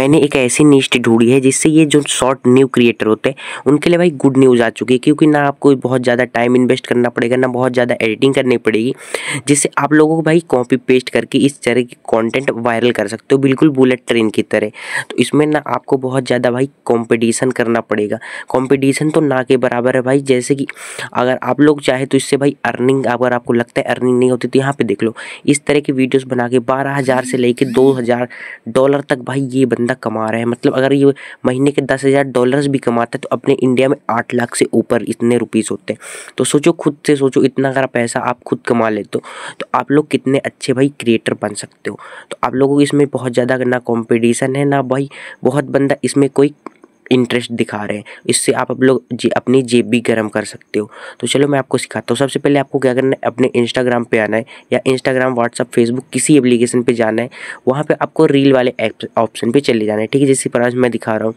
मैंने एक ऐसी नीच ढूंढी है जिससे ये जो शॉर्ट न्यू क्रिएटर होते हैं उनके लिए भाई गुड न्यूज़ आ चुकी है क्योंकि ना आपको बहुत ज़्यादा टाइम इन्वेस्ट करना पड़ेगा ना बहुत ज़्यादा एडिटिंग करनी पड़ेगी जिससे आप लोगों को भाई कॉपी पेस्ट करके इस तरह की कंटेंट वायरल कर सकते हो बिल्कुल बुलेट ट्रेन की तरह तो इसमें ना आपको बहुत ज़्यादा भाई कॉम्पिटिशन करना पड़ेगा कॉम्पिटिशन तो ना के बराबर है भाई जैसे कि अगर आप लोग चाहे तो इससे भाई अर्निंग अगर आपको लगता है अर्निंग नहीं होती तो यहाँ पर देख लो इस तरह की वीडियोज़ बना के बारह से लेकर दो डॉलर तक भाई ये बंदा कमा रहा है मतलब अगर ये महीने के दस हज़ार डॉलर्स भी कमाता है तो अपने इंडिया में आठ लाख से ऊपर इतने रुपीज़ होते हैं तो सोचो खुद से सोचो इतना अगर पैसा आप खुद कमा लेते हो तो आप लोग कितने अच्छे भाई क्रिएटर बन सकते हो तो आप लोगों को इसमें बहुत ज़्यादा ना कॉम्पिटिशन है ना भाई बहुत बंदा इसमें कोई इंटरेस्ट दिखा रहे हैं इससे आप अब लोग जे, अपनी जेब भी गर्म कर सकते हो तो चलो मैं आपको सिखाता हूँ सबसे पहले आपको क्या करना है अपने इंस्टाग्राम पे आना है या इंस्टाग्राम व्हाट्सअप फेसबुक किसी एप्लीकेशन पे जाना है वहाँ पे आपको रील वाले ऑप्शन पे चले जाना है ठीक है जैसे पर आज मैं दिखा रहा हूँ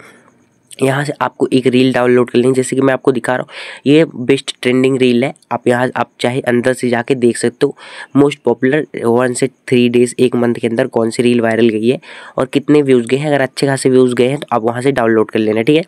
यहाँ से आपको एक रील डाउनलोड कर लेंगे जैसे कि मैं आपको दिखा रहा हूँ ये बेस्ट ट्रेंडिंग रील है आप यहाँ आप चाहे अंदर से जाके देख सकते हो मोस्ट पॉपुलर वन से थ्री डेज एक मंथ के अंदर कौन सी रील वायरल गई है और कितने व्यूज़ गए हैं अगर अच्छे खासे व्यूज़ गए हैं तो आप वहाँ से डाउनलोड कर लेना ठीक है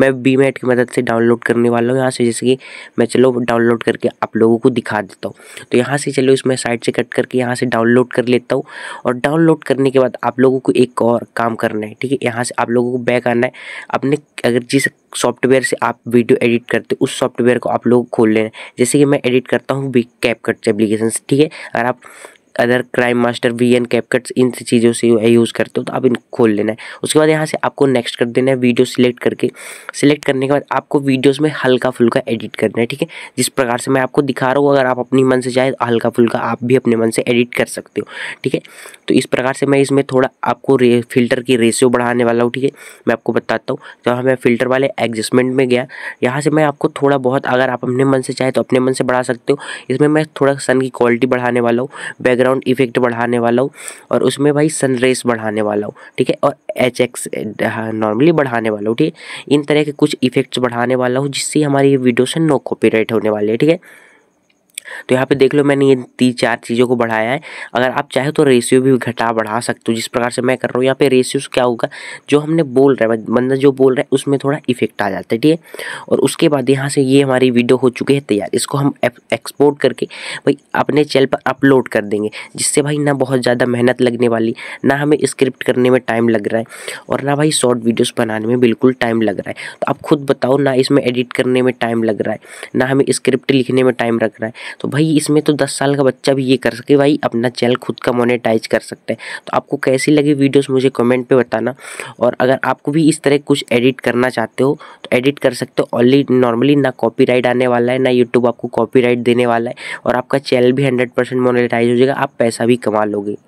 मैं बी मेट की मदद से डाउनलोड करने वाला हूँ यहाँ से जैसे कि मैं चलो डाउनलोड करके आप लोगों को दिखा देता हूँ तो यहाँ से चलो इसमें साइड से कट करके यहाँ से डाउनलोड कर लेता हूँ और डाउनलोड करने के बाद आप लोगों को एक और काम करना है ठीक है यहाँ से आप लोगों को बैक आना है अपने अगर जिस सॉफ्टवेयर से आप वीडियो एडिट करते हो उस सॉफ्टवेयर को आप लोग खोल लेना जैसे कि मैं एडिट करता हूँ बिग कैप कट एप्लीकेशन से ठीक है अगर आप other crime master V N capcuts इन चीज़ों से यूज़ करते हो तो आप इनको खोल लेना है उसके बाद यहाँ से आपको नेक्स्ट कर देना है वीडियो सिलेक्ट करके सिलेक्ट करने के बाद आपको वीडियोज़ में हल्का फुल्का एडिट करना है ठीक है जिस प्रकार से मैं आपको दिखा रहा हूँ अगर आप अपनी मन से चाहे तो हल्का फुल्का आप भी अपने मन से एडिट कर सकते हो ठीक है तो इस प्रकार से मैं इसमें थोड़ा आपको रे फिल्टर की रेशियो बढ़ाने वाला हूँ ठीक है मैं आपको बताता हूँ जहाँ मैं फिल्टर वाले एडजस्टमेंट में गया यहाँ से मैं आपको थोड़ा बहुत अगर आप अपने मन से चाहे तो अपने मन से बढ़ा सकते हो इसमें मैं थोड़ा सन की क्वालिटी बढ़ाने वाला हूँ बैकग्राउंड बैकग्राउंड इफेक्ट बढ़ाने वाला हूँ और उसमें भाई सनरेस बढ़ाने वाला हूँ ठीक है और एच एक्स नॉर्मली बढ़ाने वाला हूँ ठीक है इन तरह के कुछ इफेक्ट्स बढ़ाने वाला हूँ जिससे हमारी वीडियो से नो कॉपी होने वाली है ठीक है तो यहाँ पे देख लो मैंने ये तीन चार चीज़ों को बढ़ाया है अगर आप चाहे तो रेशियो भी घटा बढ़ा सकते हो जिस प्रकार से मैं कर रहा हूँ यहाँ पे रेशियो क्या होगा जो हमने बोल रहे हैं बंदा जो बोल रहा है उसमें थोड़ा इफेक्ट आ जाता है ठीक है और उसके बाद यहाँ से ये हमारी वीडियो हो चुकी है तैयार इसको हम एक्सपोर्ट करके भाई अपने चैनल पर अपलोड कर देंगे जिससे भाई ना बहुत ज़्यादा मेहनत लगने वाली ना हमें स्क्रिप्ट करने में टाइम लग रहा है और ना भाई शॉर्ट वीडियोस बनाने में बिल्कुल टाइम लग रहा है तो आप खुद बताओ ना इसमें एडिट करने में टाइम लग रहा है ना हमें स्क्रिप्ट लिखने में टाइम लग रहा है तो भाई इसमें तो दस साल का बच्चा भी ये कर सके भाई अपना चैनल खुद का मोनेटाइज कर सकता है तो आपको कैसी लगी वीडियोज़ मुझे कमेंट पे बताना और अगर आपको भी इस तरह कुछ एडिट करना चाहते हो तो एडिट कर सकते हो ऑनली नॉर्मली ना कॉपी आने वाला है ना यूट्यूब आपको कॉपी देने वाला है और आपका चैनल भी हंड्रेड परसेंट हो जाएगा आप पैसा भी कमा लोगे